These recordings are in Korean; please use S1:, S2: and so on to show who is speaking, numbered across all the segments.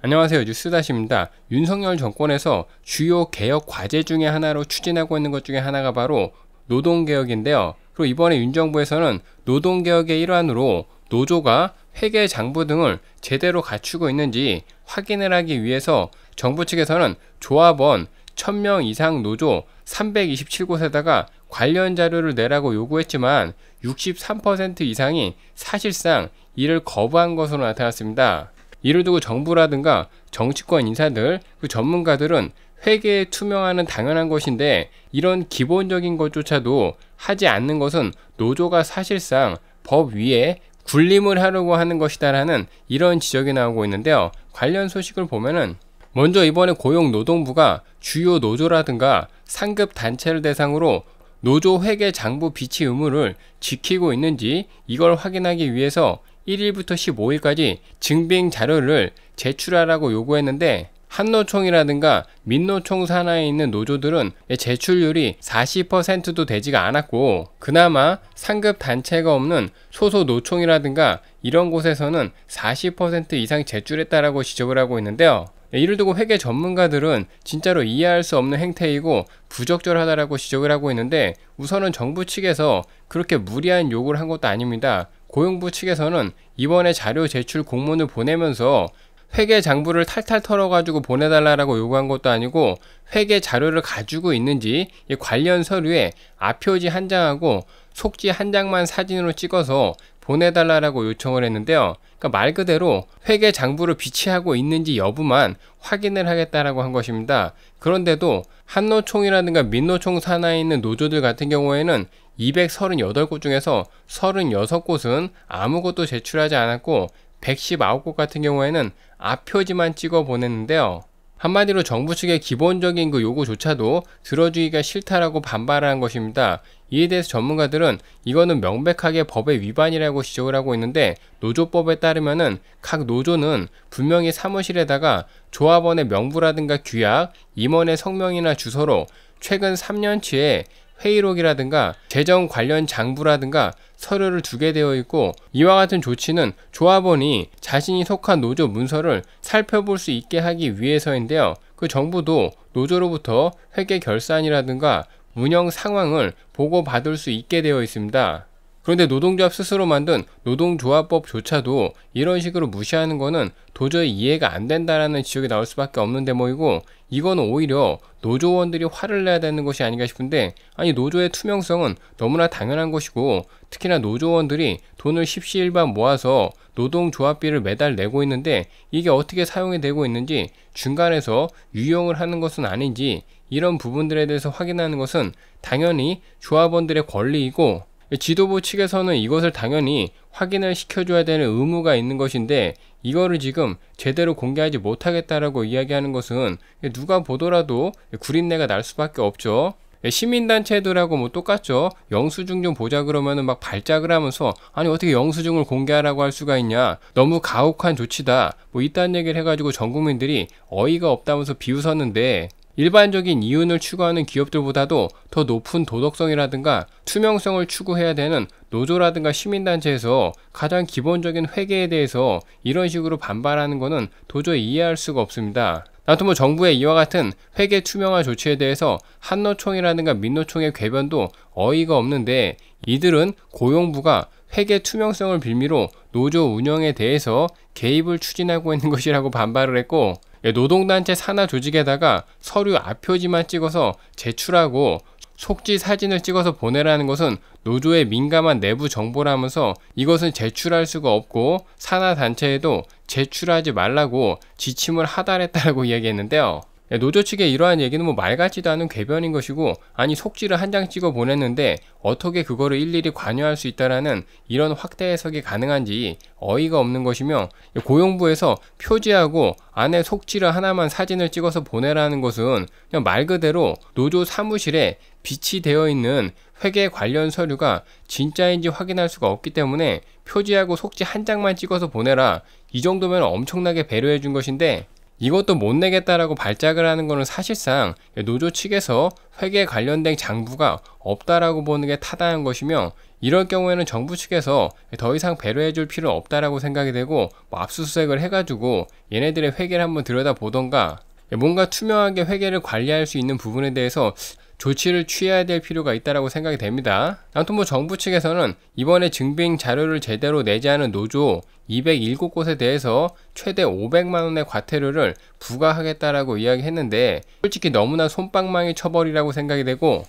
S1: 안녕하세요. 뉴스다시입니다. 윤석열 정권에서 주요 개혁 과제 중에 하나로 추진하고 있는 것 중에 하나가 바로 노동개혁인데요. 그리고 이번에 윤 정부에서는 노동개혁의 일환으로 노조가 회계 장부 등을 제대로 갖추고 있는지 확인을 하기 위해서 정부 측에서는 조합원 1000명 이상 노조 327곳에다가 관련 자료를 내라고 요구했지만 63% 이상이 사실상 이를 거부한 것으로 나타났습니다. 이를 두고 정부라든가 정치권 인사들, 그 전문가들은 회계에 투명하는 당연한 것인데 이런 기본적인 것조차도 하지 않는 것은 노조가 사실상 법 위에 군림을 하려고 하는 것이다라는 이런 지적이 나오고 있는데요. 관련 소식을 보면은 먼저 이번에 고용노동부가 주요 노조라든가 상급 단체를 대상으로 노조 회계 장부 비치 의무를 지키고 있는지 이걸 확인하기 위해서 1일부터 15일까지 증빙 자료를 제출하라고 요구했는데 한노총이라든가 민노총 산하에 있는 노조들은 제출률이 40%도 되지가 않았고 그나마 상급 단체가 없는 소소 노총이라든가 이런 곳에서는 40% 이상 제출했다라고 지적을 하고 있는데요. 이를 두고 회계 전문가들은 진짜로 이해할 수 없는 행태이고 부적절하다라고 지적을 하고 있는데 우선은 정부 측에서 그렇게 무리한 요구를 한 것도 아닙니다. 고용부 측에서는 이번에 자료 제출 공문을 보내면서 회계 장부를 탈탈 털어가지고 보내달라고 요구한 것도 아니고 회계 자료를 가지고 있는지 관련 서류에 앞표지 한 장하고 속지 한 장만 사진으로 찍어서 보내달라고 요청을 했는데요. 그러니까 말 그대로 회계 장부를 비치하고 있는지 여부만 확인을 하겠다라고 한 것입니다. 그런데도 한노총이라든가 민노총 산하에 있는 노조들 같은 경우에는 238곳 중에서 36곳은 아무것도 제출하지 않았고 119곳 같은 경우에는 앞표지만 찍어 보냈는데요. 한마디로 정부 측의 기본적인 그 요구조차도 들어주기가 싫다라고 반발한 것입니다. 이에 대해서 전문가들은 이거는 명백하게 법의 위반이라고 지적을 하고 있는데 노조법에 따르면은 각 노조는 분명히 사무실에다가 조합원의 명부라든가 규약, 임원의 성명이나 주소로 최근 3년치의 회의록이라든가 재정 관련 장부라든가 서류를 두게 되어 있고 이와 같은 조치는 조합원이 자신이 속한 노조 문서를 살펴볼 수 있게 하기 위해서인데요. 그 정부도 노조로부터 회계 결산이라든가 운영 상황을 보고받을 수 있게 되어 있습니다. 그런데 노동조합 스스로 만든 노동조합법조차도 이런 식으로 무시하는 거는 도저히 이해가 안 된다라는 지적이 나올 수밖에 없는 대목이고 이건 오히려 노조원들이 화를 내야 되는 것이 아닌가 싶은데 아니 노조의 투명성은 너무나 당연한 것이고 특히나 노조원들이 돈을 십시일반 모아서 노동조합비를 매달 내고 있는데 이게 어떻게 사용이 되고 있는지 중간에서 유용을 하는 것은 아닌지 이런 부분들에 대해서 확인하는 것은 당연히 조합원들의 권리이고 지도부 측에서는 이것을 당연히 확인을 시켜줘야 되는 의무가 있는 것인데 이거를 지금 제대로 공개하지 못하겠다라고 이야기하는 것은 누가 보더라도 구린내가 날 수밖에 없죠. 예, 시민단체들하고 뭐 똑같죠. 영수증 좀 보자 그러면은 막 발작을 하면서 아니 어떻게 영수증을 공개하라고 할 수가 있냐. 너무 가혹한 조치다. 뭐 이딴 얘기를 해가지고 전 국민들이 어이가 없다면서 비웃었는데 일반적인 이윤을 추구하는 기업들보다도 더 높은 도덕성이라든가 투명성을 추구해야 되는 노조라든가 시민단체에서 가장 기본적인 회계에 대해서 이런 식으로 반발하는 것은 도저히 이해할 수가 없습니다. 나토모 뭐 정부의 이와 같은 회계 투명화 조치에 대해서 한노총이라든가 민노총의 궤변도 어이가 없는데 이들은 고용부가 회계 투명성을 빌미로 노조 운영에 대해서 개입을 추진하고 있는 것이라고 반발을 했고 예, 노동단체 산하 조직에다가 서류 앞표지만 찍어서 제출하고 속지 사진을 찍어서 보내라는 것은 노조의 민감한 내부 정보라면서 이것은 제출할 수가 없고 산하 단체에도 제출하지 말라고 지침을 하달했다고 이야기했는데요. 네, 노조 측의 이러한 얘기는 뭐 말 같지도 않은 궤변인 것이고 아니 속지를 한 장 찍어 보냈는데 어떻게 그거를 일일이 관여할 수 있다라는 이런 확대 해석이 가능한지 어이가 없는 것이며 고용부에서 표지하고 안에 속지를 하나만 사진을 찍어서 보내라는 것은 그냥 말 그대로 노조 사무실에 빛이 되어 있는 회계 관련 서류가 진짜인지 확인할 수가 없기 때문에 표지하고 속지 한 장만 찍어서 보내라 이 정도면 엄청나게 배려해 준 것인데 이것도 못 내겠다라고 발작을 하는 것은 사실상 노조 측에서 회계 관련된 장부가 없다라고 보는 게 타당한 것이며 이럴 경우에는 정부 측에서 더 이상 배려해 줄필요 없다라고 생각이 되고 뭐 압수수색을 해가지고 얘네들의 회계를 한번 들여다보던가 뭔가 투명하게 회계를 관리할 수 있는 부분에 대해서 조치를 취해야 될 필요가 있다라고 생각이 됩니다. 아무튼 뭐 정부 측에서는 이번에 증빙 자료를 제대로 내지 않은 노조 207곳에 대해서 최대 500만 원의 과태료를 부과하겠다라고 이야기했는데 솔직히 너무나 손방망이 처벌이라고 생각이 되고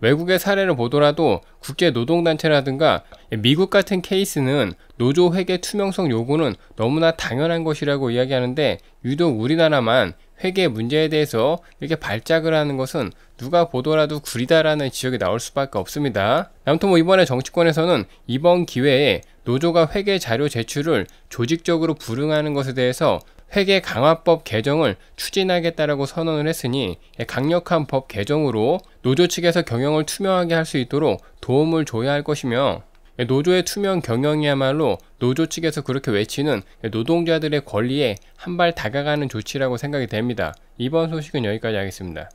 S1: 외국의 사례를 보더라도 국제노동단체라든가 미국 같은 케이스는 노조 회계 투명성 요구는 너무나 당연한 것이라고 이야기하는데 유독 우리나라만 회계 문제에 대해서 이렇게 발작을 하는 것은 누가 보더라도 구리다라는 지적이 나올 수밖에 없습니다. 아무튼 뭐 이번에 정치권에서는 이번 기회에 노조가 회계 자료 제출을 조직적으로 불응하는 것에 대해서 회계 강화법 개정을 추진하겠다라고 선언을 했으니 예, 강력한 법 개정으로 노조 측에서 경영을 투명하게 할 수 있도록 도움을 줘야 할 것이며 노조의 투명 경영이야말로 노조 측에서 그렇게 외치는 노동자들의 권리에 한 발 다가가는 조치라고 생각이 됩니다. 이번 소식은 여기까지 하겠습니다.